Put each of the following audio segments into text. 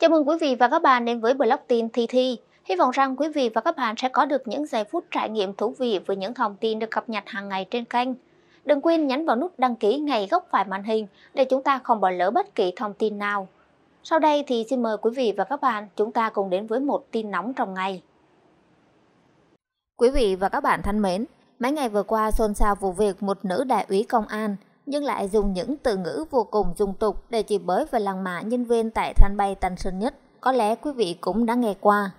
Chào mừng quý vị và các bạn đến với blog tin Thi Thi. Hy vọng rằng quý vị và các bạn sẽ có được những giây phút trải nghiệm thú vị với những thông tin được cập nhật hàng ngày trên kênh. Đừng quên nhấn vào nút đăng ký ngay góc phải màn hình để chúng ta không bỏ lỡ bất kỳ thông tin nào. Sau đây thì xin mời quý vị và các bạn chúng ta cùng đến với một tin nóng trong ngày. Quý vị và các bạn thân mến, mấy ngày vừa qua xôn xao vụ việc một nữ đại úy công an – nhưng lại dùng những từ ngữ vô cùng dung tục để chỉ bới về làng mạ nhân viên tại sân bay Tân Sơn Nhất. Có lẽ quý vị cũng đã nghe qua.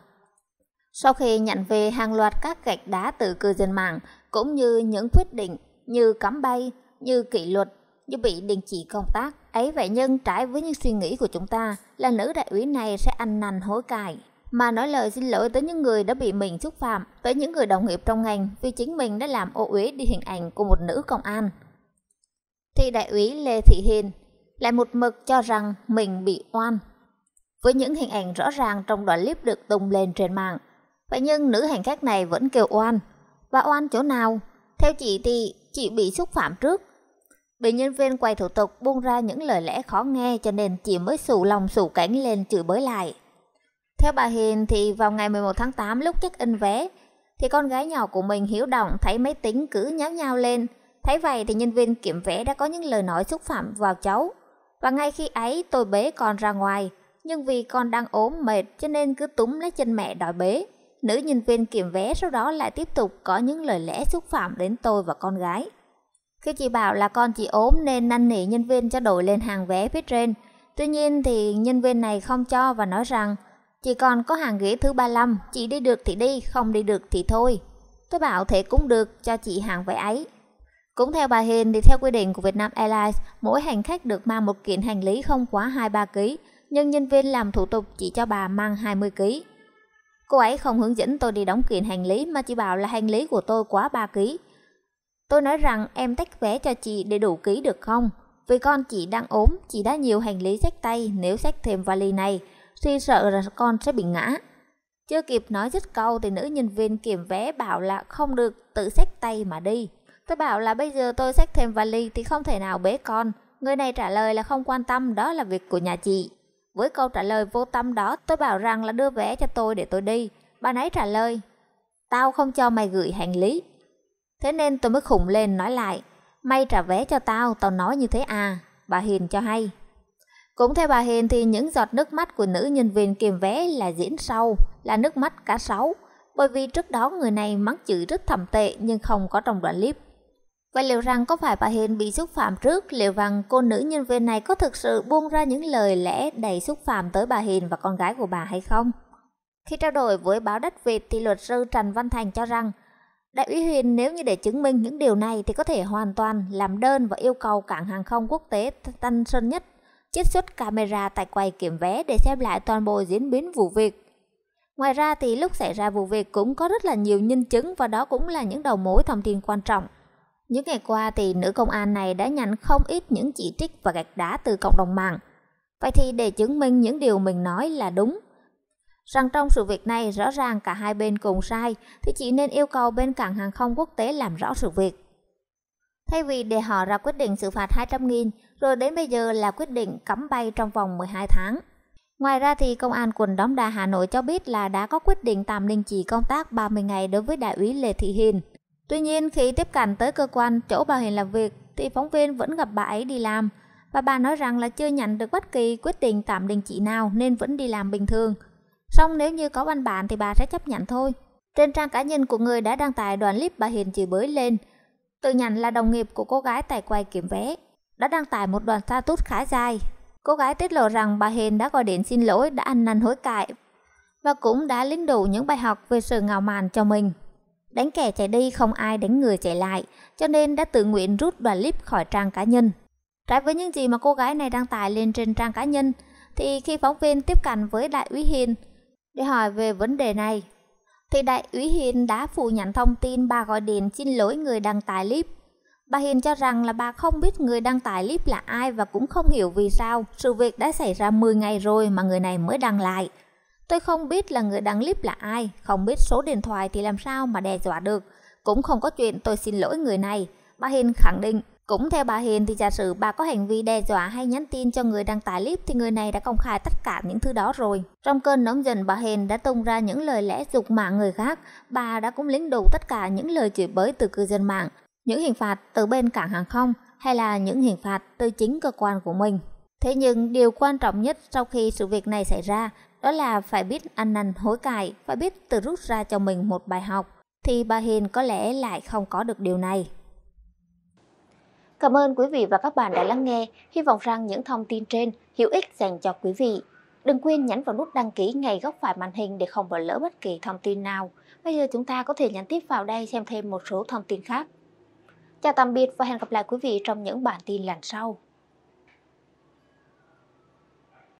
Sau khi nhận về hàng loạt các gạch đá từ cư dân mạng, cũng như những quyết định như cấm bay, như kỷ luật, như bị đình chỉ công tác, ấy vậy nhân trái với những suy nghĩ của chúng ta là nữ đại úy này sẽ ăn năn hối cải, mà nói lời xin lỗi tới những người đã bị mình xúc phạm, tới những người đồng nghiệp trong ngành vì chính mình đã làm ô uế đi hình ảnh của một nữ công an thì đại úy Lê Thị Hiền lại một mực cho rằng mình bị oan. Với những hình ảnh rõ ràng trong đoạn clip được tung lên trên mạng, vậy nhưng nữ hành khách này vẫn kêu oan. Và oan chỗ nào? Theo chị thì chị bị xúc phạm trước. Bị nhân viên quay thủ tục buông ra những lời lẽ khó nghe cho nên chị mới sù lòng sù cánh lên chửi bới lại. Theo bà Hiền thì vào ngày 11 tháng 8 lúc check-in vé, thì con gái nhỏ của mình hiếu động thấy máy tính cứ nháo nhào lên, Thấy vậy thì nhân viên kiểm vé đã có những lời nói xúc phạm vào cháu. Và ngay khi ấy tôi bế con ra ngoài, nhưng vì con đang ốm mệt cho nên cứ túm lấy chân mẹ đòi bế. Nữ nhân viên kiểm vé sau đó lại tiếp tục có những lời lẽ xúc phạm đến tôi và con gái. Khi chị bảo là con chị ốm nên năn nỉ nhân viên cho đổi lên hàng vé phía trên. Tuy nhiên thì nhân viên này không cho và nói rằng Chị còn có hàng ghế thứ 35, chị đi được thì đi, không đi được thì thôi. Tôi bảo thế cũng được, cho chị hàng vé ấy. Cũng theo bà Hiền thì theo quy định của Vietnam Airlines, mỗi hành khách được mang một kiện hành lý không quá 2-3 kg, nhưng nhân viên làm thủ tục chỉ cho bà mang 20 kg. Cô ấy không hướng dẫn tôi đi đóng kiện hành lý mà chỉ bảo là hành lý của tôi quá 3 kg. Tôi nói rằng em tách vé cho chị để đủ ký được không? Vì con chị đang ốm, chị đã nhiều hành lý xách tay nếu xách thêm vali này, suy sợ là con sẽ bị ngã. Chưa kịp nói dứt câu thì nữ nhân viên kiểm vé bảo là không được tự xách tay mà đi. Tôi bảo là bây giờ tôi xách thêm vali thì không thể nào bế con. Người này trả lời là không quan tâm, đó là việc của nhà chị. Với câu trả lời vô tâm đó, tôi bảo rằng là đưa vé cho tôi để tôi đi. Bà ấy trả lời, tao không cho mày gửi hành lý. Thế nên tôi mới khủng lên nói lại, mày trả vé cho tao, tao nói như thế à, bà Hiền cho hay. Cũng theo bà Hiền thì những giọt nước mắt của nữ nhân viên kiềm vé là diễn sâu là nước mắt cá sấu, bởi vì trước đó người này mắng chữ rất thầm tệ nhưng không có trong đoạn clip. Vậy liệu rằng có phải bà Hiền bị xúc phạm trước? Liệu rằng cô nữ nhân viên này có thực sự buông ra những lời lẽ đầy xúc phạm tới bà Hiền và con gái của bà hay không? Khi trao đổi với báo Đất Việt thì luật sư Trần Văn Thành cho rằng Đại úy Hiền nếu như để chứng minh những điều này thì có thể hoàn toàn làm đơn và yêu cầu cảng hàng không quốc tế Tân Sơn Nhất chiết xuất camera tại quầy kiểm vé để xem lại toàn bộ diễn biến vụ việc. Ngoài ra thì lúc xảy ra vụ việc cũng có rất là nhiều nhân chứng và đó cũng là những đầu mối thông tin quan trọng. Những ngày qua thì nữ công an này đã nhận không ít những chỉ trích và gạch đá từ cộng đồng mạng. Vậy thì để chứng minh những điều mình nói là đúng, rằng trong sự việc này rõ ràng cả hai bên cùng sai thì chỉ nên yêu cầu bên cảng hàng không quốc tế làm rõ sự việc. Thay vì để họ ra quyết định xử phạt 200.000 rồi đến bây giờ là quyết định cấm bay trong vòng 12 tháng. Ngoài ra thì công an quận Đống Đa Hà Nội cho biết là đã có quyết định tạm đình chỉ công tác 30 ngày đối với đại úy Lê Thị Hiền. Tuy nhiên khi tiếp cận tới cơ quan chỗ bà Hiền làm việc thì phóng viên vẫn gặp bà ấy đi làm và bà nói rằng là chưa nhận được bất kỳ quyết định tạm đình chỉ nào nên vẫn đi làm bình thường. Song nếu như có văn bản thì bà sẽ chấp nhận thôi. Trên trang cá nhân của người đã đăng tải đoạn clip bà Hiền chửi bới lên, tự nhận là đồng nghiệp của cô gái tài quay kiểm vé, đã đăng tải một đoạn status khá dài. Cô gái tiết lộ rằng bà Hiền đã gọi điện xin lỗi, đã ăn năn hối cải và cũng đã lĩnh đủ những bài học về sự ngạo mạn cho mình. Đánh kẻ chạy đi không ai đánh người chạy lại, cho nên đã tự nguyện rút đoạn clip khỏi trang cá nhân. Trái với những gì mà cô gái này đăng tải lên trên trang cá nhân, thì khi phóng viên tiếp cận với Đại úy Hiền để hỏi về vấn đề này, thì Đại úy Hiền đã phủ nhận thông tin bà gọi điện xin lỗi người đăng tải clip. Bà Hiền cho rằng là bà không biết người đăng tải clip là ai và cũng không hiểu vì sao sự việc đã xảy ra 10 ngày rồi mà người này mới đăng lại. Tôi không biết là người đăng clip là ai, không biết số điện thoại thì làm sao mà đe dọa được. Cũng không có chuyện tôi xin lỗi người này. Bà Hiền khẳng định, cũng theo bà Hiền thì giả sử bà có hành vi đe dọa hay nhắn tin cho người đăng tải clip thì người này đã công khai tất cả những thứ đó rồi. Trong cơn nóng giận bà Hiền đã tung ra những lời lẽ dục mạng người khác, bà đã cũng lính đủ tất cả những lời chửi bới từ cư dân mạng, những hình phạt từ bên cảng hàng không hay là những hình phạt từ chính cơ quan của mình. Thế nhưng điều quan trọng nhất sau khi sự việc này xảy ra đó là phải biết ăn năn hối cải, phải biết tự rút ra cho mình một bài học, thì bà Hiền có lẽ lại không có được điều này. Cảm ơn quý vị và các bạn đã lắng nghe, hy vọng rằng những thông tin trên hữu ích dành cho quý vị. Đừng quên nhấn vào nút đăng ký ngay góc phải màn hình để không bỏ lỡ bất kỳ thông tin nào. Bây giờ chúng ta có thể nhắn tiếp vào đây xem thêm một số thông tin khác. Chào tạm biệt và hẹn gặp lại quý vị trong những bản tin lần sau.